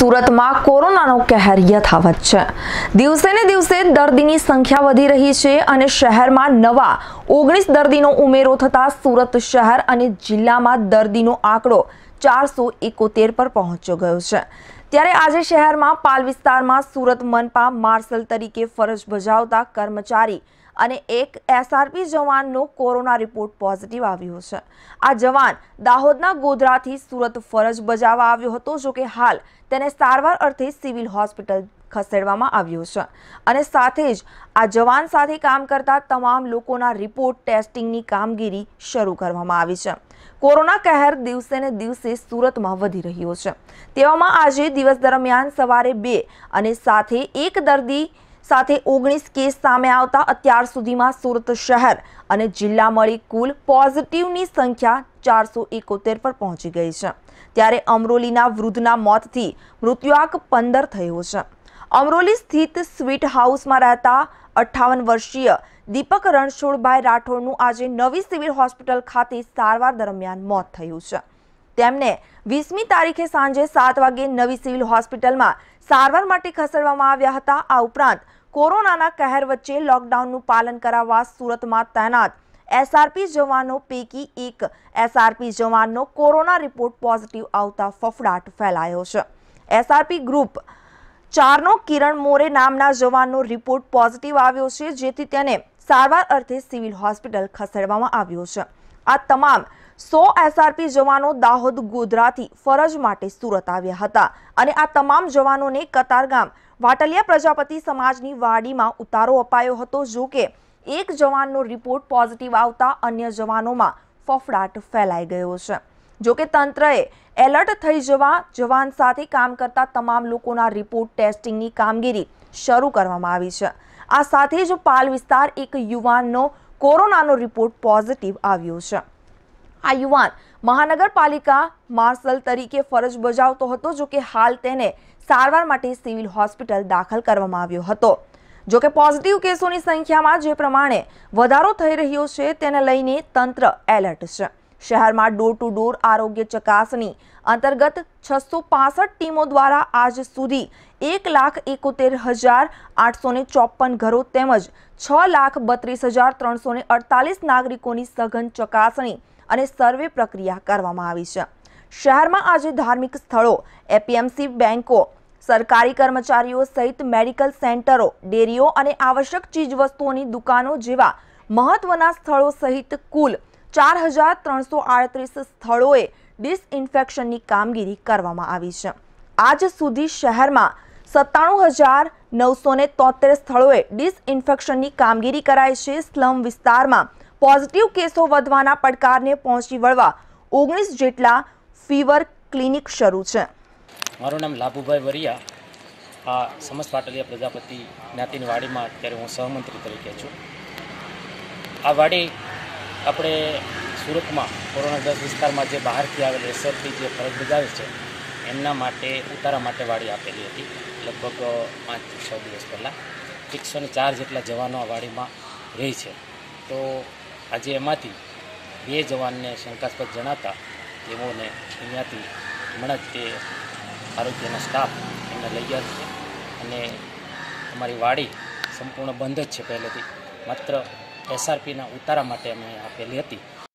સુરતમાં કોરોનાનો કહેર યથાવત છે દિવસે ને દિવસે દર્દીની સંખ્યા વધી રહી છે અને શહેરમાં નવા ઓગણીસ દર્દીનો ઉમેરો થતાં સુરત શહેર અને જિલ્લામાં દર્દીનો આંકડો ચારસો એકોતેર પર પહોંચ્યો ગયો છે ત્યારે આજે શહેરમાં પાલ વિસ્તારમાં સુરત મનપા માર્શલ તરીકે ફરજ બજાવતા કર્મચારી અને એક એસઆરપી જવાનનો કોરોના રિપોર્ટ પોઝિટિવ આવ્યો છે આ જવાન દાહોદના ગોધરાથી સુરત ફરજ બજાવવા આવ્યો હતો જોકે હાલ તેને સારવાર અર્થે સિવિલ હોસ્પિટલ ખસેડવામાં આવ્યો છે અને સાથે જ આ જવાન સાથે કામ કરતા તમામ લોકોના રિપોર્ટ ટેસ્ટિંગની કામગીરી શરૂ કરવામાં આવી છે કોરોના કહેર દિવસે ને દિવસે સુરતમાં વધી રહ્યો છે તેવામાં આજે દિવસ દરમિયાન સવારે બે અને સાથે એક દર્દી સાથે ઓગણીસ કેસ સામે આવતા અત્યાર સુધીમાં સુરત શહેર અને જિલ્લા મળી કુલ પોઝિટિવની સંખ્યા ચારસો એકોતેર પર પહોંચી ગઈ છે ત્યારે અમરોલીના વૃદ્ધના મોતથી મૃત્યુઆંક પંદર થયો છે અમરોલી સ્થિત સ્વીટ હાઉસમાં રહેતા અઠ્ઠાવન વર્ષીય દીપક રણછોડભાઈ રાઠોડનું આજે નવી સિવિલ હોસ્પિટલ ખાતે સારવાર દરમિયાન મોત થયું છે તેમને વીસમી તારીખે સાંજે સાત વાગે નવી સિવિલ હોસ્પિટલમાં સારવાર માટે ખસેડવામાં આવ્યા હતા આ ઉપરાંત કોરોનાના કહેર વચ્ચે લોકડાઉનનું પાલન કરાવવા સુરતમાં તૈનાત એસઆરપી જવાનો પૈકી એક એસઆરપી જવાનનો કોરોના રિપોર્ટ પોઝિટિવ આવતા ફફડાટ ફેલાયો છે એસઆરપી ગ્રુપ ચારનો કિરણ મોરે નામના જવાનનો રિપોર્ટ પોઝિટિવ આવ્યો છે જેથી તેને સારવાર અર્થે સિવિલ હોસ્પિટલ ખસેડવામાં આવ્યો છે આ તમામ સો એસઆરપી જવાનો દાહોદ ગોધરાથી ફરજ માટે સુરત આવ્યા હતા અને આ તમામ જવાનોને કતારગામ વાટલિયા પ્રજાપતિ સમાજની વાડીમાં ઉતારો અપાયો હતો જો કે એક જવાનનો રિપોર્ટ પોઝિટિવ આવતા અન્ય જવાનોમાં ફફડાટ ફેલાઈ ગયો છે જોકે તંત્રએ એલર્ટ થઈ જવા જવાન સાથે કામ કરતા તમામ લોકોના રિપોર્ટ ટેસ્ટિંગની કામગીરી શરૂ કરવામાં આવી છે આ સાથે જ પાલ વિસ્તાર એક યુવાનનો કોરોનાનો રિપોર્ટ પોઝિટિવ આવ્યો છે આ યુવાન મહાનગરપાલિકા માર્શલ તરીકે ફરજ બજાવતો હતો જો કે હાલ તેને સારવાર માટે સિવિલ હોસ્પિટલ દાખલ કરવામાં આવ્યો હતો જોકે પોઝિટિવ કેસોની સંખ્યામાં જે પ્રમાણે વધારો થઈ રહ્યો છે તેને લઈને તંત્ર એલર્ટ છે શહેરમાં ડોર ટુ ડોર આરોગ્ય ચકાસણી અંતર્ગત છસો ટીમો દ્વારા આજ સુધી એક લાખ એકોતેર હજાર આઠસો ચોપન ઘરો તેમજ છ લાખ બત્રીસ હજાર ત્રણસો અડતાલીસ નાગરિકોની સઘન ચકાસણી અને સર્વે પ્રક્રિયા કરવામાં આવી છે શહેરમાં આજે ધાર્મિક સ્થળો એપીએમસી બેન્કો સરકારી કર્મચારીઓ સહિત મેડિકલ સેન્ટરો ડેરીઓ અને આવશ્યક ચીજવસ્તુઓની દુકાનો જેવા મહત્વના સ્થળો સહિત કુલ ચાર હજાર ત્રણસો આડત્રીસ સ્થળોએ ડિસઇન્ફેક્શનની કામગીરી કરવામાં આવી છે આજ સુધી શહેરમાં સત્તાણું હજાર નવસો તોતેર સ્થળોએ ડિસઇન્ફેક્શનની કામગીરી કરાઈ છે સ્લમ વિસ્તારમાં પોઝિટિવ કેસો વધવાના પડકારને પહોંચી વળવા ઓગણીસ જેટલા ફીવર ક્લિનિક શરૂ છે મારું નામ લાભુભાઈ વરિયા આ સમસ્ત પાટલિયા પ્રજાપતિ જ્ઞાતિની વાડીમાં અત્યારે હું સહમંત્રી તરીકે છું આ વાડી આપણે સુરતમાં કોરોના દસ વિસ્તારમાં જે બહારથી આવેલ એસએફથી જે ફરજ બજાવે છે એમના માટે ઉતારા માટે વાડી આપેલી હતી લગભગ પાંચ છ દિવસ પહેલાં એકસો ચાર જેટલા જવાનો આ વાડીમાં રહે છે તો આજે એમાંથી બે જવાનને શંકાસ્પદ જણાતા તેઓને અહીંયાથી હમણાં જ તે આરોગ્યના સ્ટાફ એમને લઈ ગયા છે અને અમારી વાડી સંપૂર્ણ બંધ જ છે પહેલેથી માત્ર એસઆરપીના ઉતારા માટે અમે આપેલી હતી